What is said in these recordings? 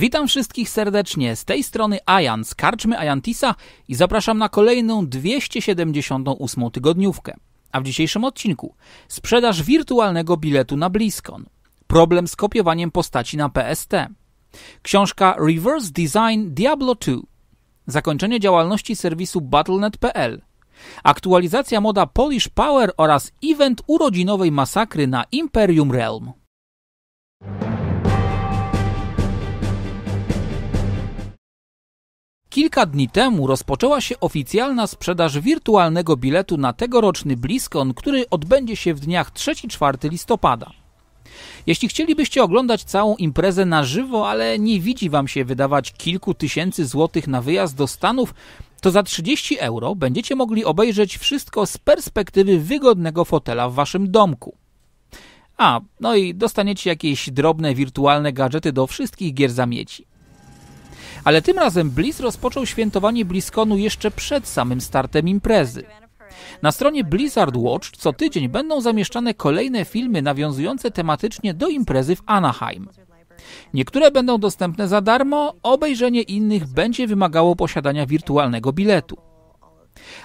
Witam wszystkich serdecznie, z tej strony Ajan z Karczmy Ajantisa i zapraszam na kolejną 278 tygodniówkę. A w dzisiejszym odcinku sprzedaż wirtualnego biletu na BlizzCon, problem z kopiowaniem postaci na PST, książka Reverse Design Diablo 2, zakończenie działalności serwisu Battle.net.pl, aktualizacja moda Polish Power oraz event urodzinowej masakry na Imperium Realm. Kilka dni temu rozpoczęła się oficjalna sprzedaż wirtualnego biletu na tegoroczny BlizzCon, który odbędzie się w dniach 3-4 listopada. Jeśli chcielibyście oglądać całą imprezę na żywo, ale nie widzi Wam się wydawać kilku tysięcy złotych na wyjazd do Stanów, to za 30 euro będziecie mogli obejrzeć wszystko z perspektywy wygodnego fotela w Waszym domku. A, no i dostaniecie jakieś drobne wirtualne gadżety do wszystkich gier zamieci. Ale tym razem Bliss rozpoczął świętowanie BlizzConu jeszcze przed samym startem imprezy. Na stronie Blizzard Watch co tydzień będą zamieszczane kolejne filmy nawiązujące tematycznie do imprezy w Anaheim. Niektóre będą dostępne za darmo, obejrzenie innych będzie wymagało posiadania wirtualnego biletu.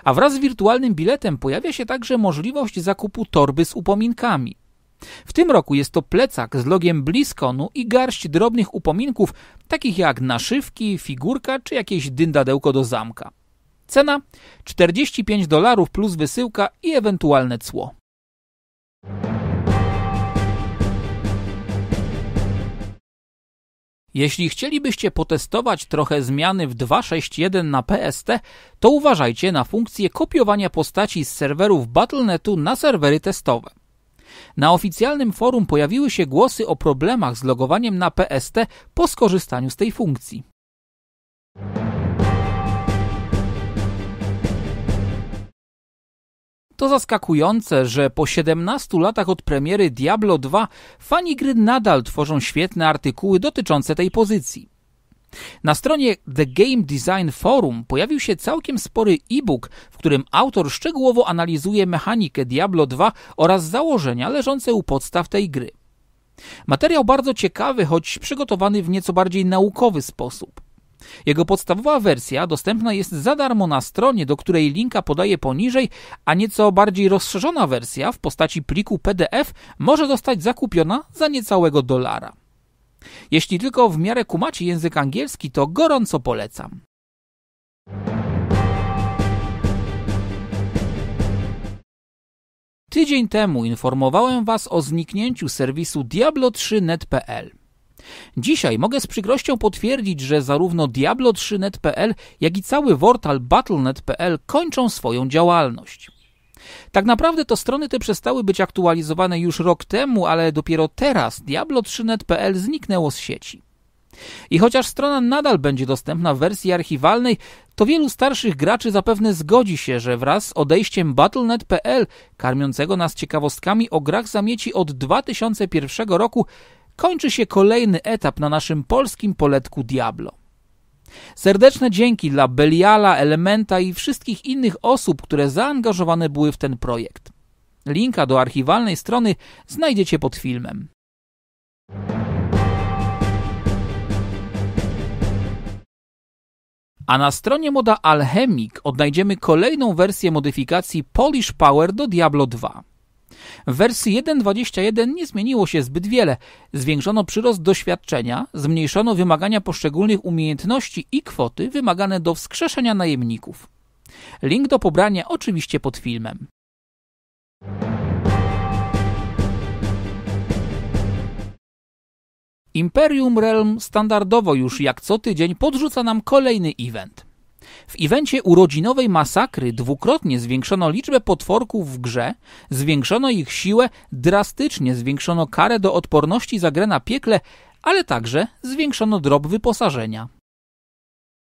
A wraz z wirtualnym biletem pojawia się także możliwość zakupu torby z upominkami. W tym roku jest to plecak z logiem Bliskonu i garść drobnych upominków, takich jak naszywki, figurka czy jakieś dyndadełko do zamka. Cena 45 dolarów plus wysyłka i ewentualne cło. Jeśli chcielibyście potestować trochę zmiany w 261 na PST, to uważajcie na funkcję kopiowania postaci z serwerów Battlenetu na serwery testowe. Na oficjalnym forum pojawiły się głosy o problemach z logowaniem na PST po skorzystaniu z tej funkcji. To zaskakujące, że po 17 latach od premiery Diablo 2 fani gry nadal tworzą świetne artykuły dotyczące tej pozycji. Na stronie The Game Design Forum pojawił się całkiem spory e-book, w którym autor szczegółowo analizuje mechanikę Diablo 2 oraz założenia leżące u podstaw tej gry. Materiał bardzo ciekawy, choć przygotowany w nieco bardziej naukowy sposób. Jego podstawowa wersja dostępna jest za darmo na stronie, do której linka podaję poniżej, a nieco bardziej rozszerzona wersja w postaci pliku PDF może zostać zakupiona za niecałego dolara. Jeśli tylko w miarę kumacie język angielski, to gorąco polecam. Tydzień temu informowałem Was o zniknięciu serwisu diablo3.net.pl. Dzisiaj mogę z przykrością potwierdzić, że zarówno Diablo3.net.pl, jak i cały portal Battle.net.pl kończą swoją działalność. Tak naprawdę to strony te przestały być aktualizowane już rok temu, ale dopiero teraz diablo3.net.pl zniknęło z sieci. I chociaż strona nadal będzie dostępna w wersji archiwalnej, to wielu starszych graczy zapewne zgodzi się, że wraz z odejściem Battle.net.pl, karmiącego nas ciekawostkami o grach zamieci od 2001 roku, kończy się kolejny etap na naszym polskim poletku Diablo. Serdeczne dzięki dla Beliala, Elementa i wszystkich innych osób, które zaangażowane były w ten projekt. Linka do archiwalnej strony znajdziecie pod filmem. A na stronie moda Alchemic odnajdziemy kolejną wersję modyfikacji Polish Power do Diablo 2. W wersji 1.21 nie zmieniło się zbyt wiele. Zwiększono przyrost doświadczenia, zmniejszono wymagania poszczególnych umiejętności i kwoty wymagane do wskrzeszenia najemników. Link do pobrania oczywiście pod filmem. Imperium Realm standardowo już jak co tydzień podrzuca nam kolejny event. W evencie urodzinowej masakry dwukrotnie zwiększono liczbę potworków w grze, zwiększono ich siłę, drastycznie zwiększono karę do odporności za grę na piekle, ale także zwiększono drop wyposażenia.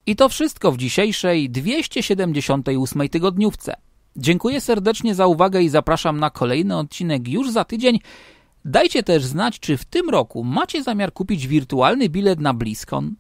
I to wszystko w dzisiejszej 278 tygodniówce. Dziękuję serdecznie za uwagę i zapraszam na kolejny odcinek już za tydzień. Dajcie też znać, czy w tym roku macie zamiar kupić wirtualny bilet na BlizzCon,